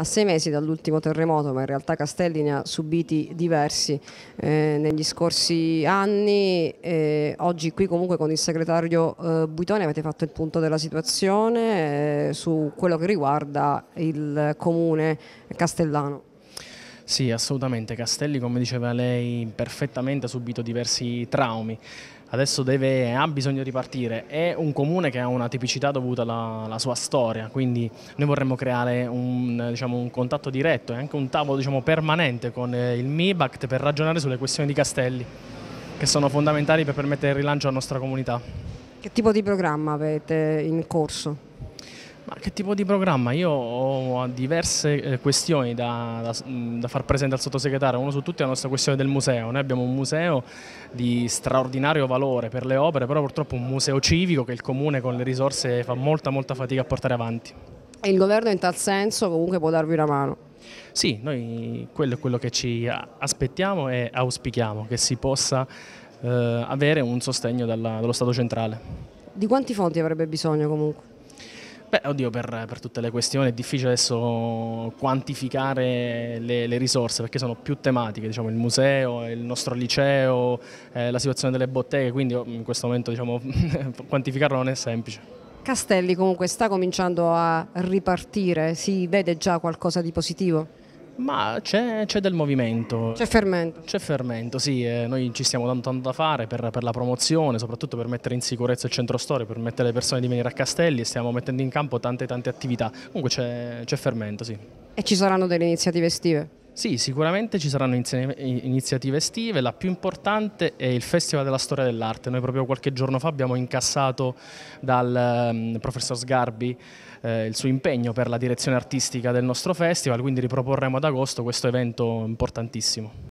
a sei mesi dall'ultimo terremoto, ma in realtà Castelli ne ha subiti diversi eh, negli scorsi anni. Eh, oggi qui comunque con il segretario eh, Buitoni avete fatto il punto della situazione eh, su quello che riguarda il comune castellano. Sì, assolutamente. Castelli, come diceva lei, perfettamente ha subito diversi traumi. Adesso deve, ha bisogno di ripartire. È un comune che ha una tipicità dovuta alla, alla sua storia, quindi noi vorremmo creare un, diciamo, un contatto diretto e anche un tavolo diciamo, permanente con eh, il MIBACT per ragionare sulle questioni di Castelli, che sono fondamentali per permettere il rilancio alla nostra comunità. Che tipo di programma avete in corso? Ma che tipo di programma? Io ho diverse eh, questioni da, da, da, far presente al sottosegretario, uno su tutti è la nostra questione del museo. Noi abbiamo un museo di straordinario valore per le opere, però purtroppo un museo civico che il comune con le risorse fa molta molta fatica a portare avanti. E il governo in tal senso comunque può darvi una mano? Sì, noi quello è quello che ci aspettiamo e auspichiamo, che si possa eh, avere un sostegno dalla, dallo Stato centrale. Di quanti fondi avrebbe bisogno comunque? Beh, oddio, per, per, tutte le questioni è difficile adesso quantificare le, le risorse perché sono più tematiche, diciamo, il museo, il nostro liceo, eh, la situazione delle botteghe, quindi in questo momento diciamo, quantificarlo non è semplice. Castelli comunque sta cominciando a ripartire, si vede già qualcosa di positivo? Ma c'è, del movimento. C'è fermento. C'è fermento, sì. Eh, noi ci stiamo dando tanto da fare per, per, la promozione, soprattutto per mettere in sicurezza il centro storico, per mettere le persone di venire a Castelli e stiamo mettendo in campo tante tante attività. Comunque c'è fermento, sì. E ci saranno delle iniziative estive? Sì, sicuramente ci saranno iniziative estive, la più importante è il Festival della Storia dell'Arte. Noi proprio qualche giorno fa abbiamo incassato dal um, professor Sgarbi eh, il suo impegno per la direzione artistica del nostro festival, quindi riproporremo ad agosto questo evento importantissimo.